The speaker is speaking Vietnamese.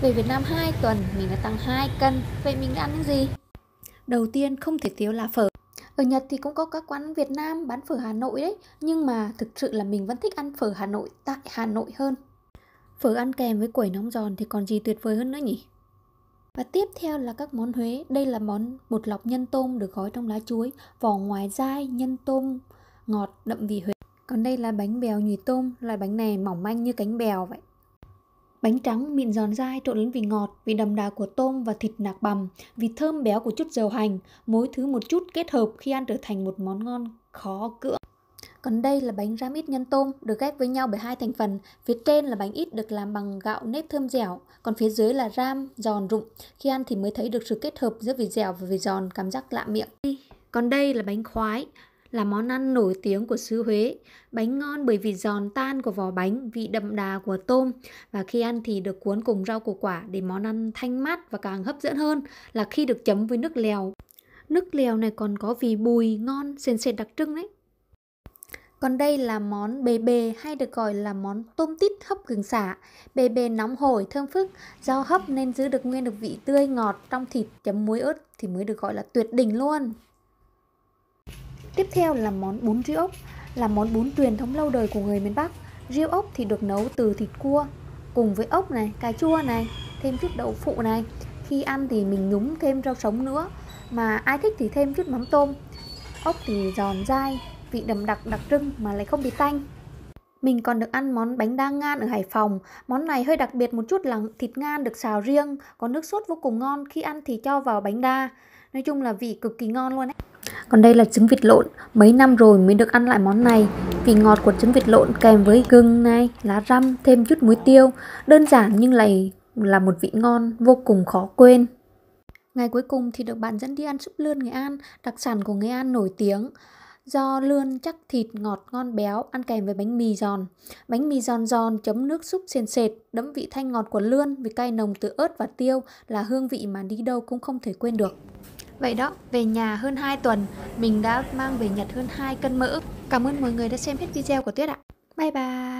Về Việt Nam 2 tuần mình đã tăng 2 cân Vậy mình ăn những gì? Đầu tiên không thể thiếu là phở ở Nhật thì cũng có các quán Việt Nam bán phở Hà Nội đấy Nhưng mà thực sự là mình vẫn thích ăn phở Hà Nội tại Hà Nội hơn Phở ăn kèm với quẩy nóng giòn thì còn gì tuyệt vời hơn nữa nhỉ? Và tiếp theo là các món Huế Đây là món bột lọc nhân tôm được gói trong lá chuối Vỏ ngoài dai, nhân tôm, ngọt, đậm vị Huế Còn đây là bánh bèo nhồi tôm Loại bánh này mỏng manh như cánh bèo vậy Bánh trắng mịn giòn dai trộn lẫn vị ngọt, vị đậm đà của tôm và thịt nạc bằm, vị thơm béo của chút dầu hành, mỗi thứ một chút kết hợp khi ăn trở thành một món ngon khó cưỡng. Còn đây là bánh ram ít nhân tôm được ghép với nhau bởi hai thành phần. Phía trên là bánh ít được làm bằng gạo nếp thơm dẻo, còn phía dưới là ram giòn rụng. Khi ăn thì mới thấy được sự kết hợp giữa vị dẻo và vị giòn, cảm giác lạ miệng. Còn đây là bánh khoái, là món ăn nổi tiếng của xứ Huế. Bánh ngon bởi vì giòn tan của vỏ bánh, vị đậm đà của tôm và khi ăn thì được cuốn cùng rau củ quả để món ăn thanh mát và càng hấp dẫn hơn là khi được chấm với nước lèo. Nước lèo này còn có vị bùi ngon, sền sệt đặc trưng đấy. Còn đây là món bề bề hay được gọi là món tôm tít hấp gừng xả. Bề bề nóng hổi, thơm phức, rau hấp nên giữ được nguyên được vị tươi ngọt trong thịt chấm muối ớt thì mới được gọi là tuyệt đỉnh luôn. Tiếp theo là món bún riêu ốc, là món bún truyền thống lâu đời của người miền Bắc. Riêu ốc thì được nấu từ thịt cua cùng với ốc này, cà chua này, thêm chút đậu phụ này. Khi ăn thì mình nhúng thêm rau sống nữa, mà ai thích thì thêm chút mắm tôm. Ốc thì giòn dai, vị đậm đặc đặc trưng mà lại không bị tanh. Mình còn được ăn món bánh đa ngan ở Hải Phòng. Món này hơi đặc biệt một chút là thịt ngan được xào riêng, có nước sốt vô cùng ngon khi ăn thì cho vào bánh đa. Nói chung là vị cực kỳ ngon luôn ấy. Còn đây là trứng vịt lộn, mấy năm rồi mới được ăn lại món này Vị ngọt của trứng vịt lộn kèm với gừng này, lá răm, thêm chút muối tiêu Đơn giản nhưng lại là một vị ngon vô cùng khó quên Ngày cuối cùng thì được bạn dẫn đi ăn súp lươn Nghệ An, đặc sản của Nghệ An nổi tiếng do lươn chắc thịt ngọt ngon béo ăn kèm với bánh mì giòn. Bánh mì giòn giòn chấm nước súp sền sệt, đẫm vị thanh ngọt của lươn vì cay nồng từ ớt và tiêu là hương vị mà đi đâu cũng không thể quên được. Vậy đó, về nhà hơn 2 tuần, mình đã mang về Nhật hơn 2 cân mỡ. Cảm ơn mọi người đã xem hết video của Tuyết ạ. Bye bye!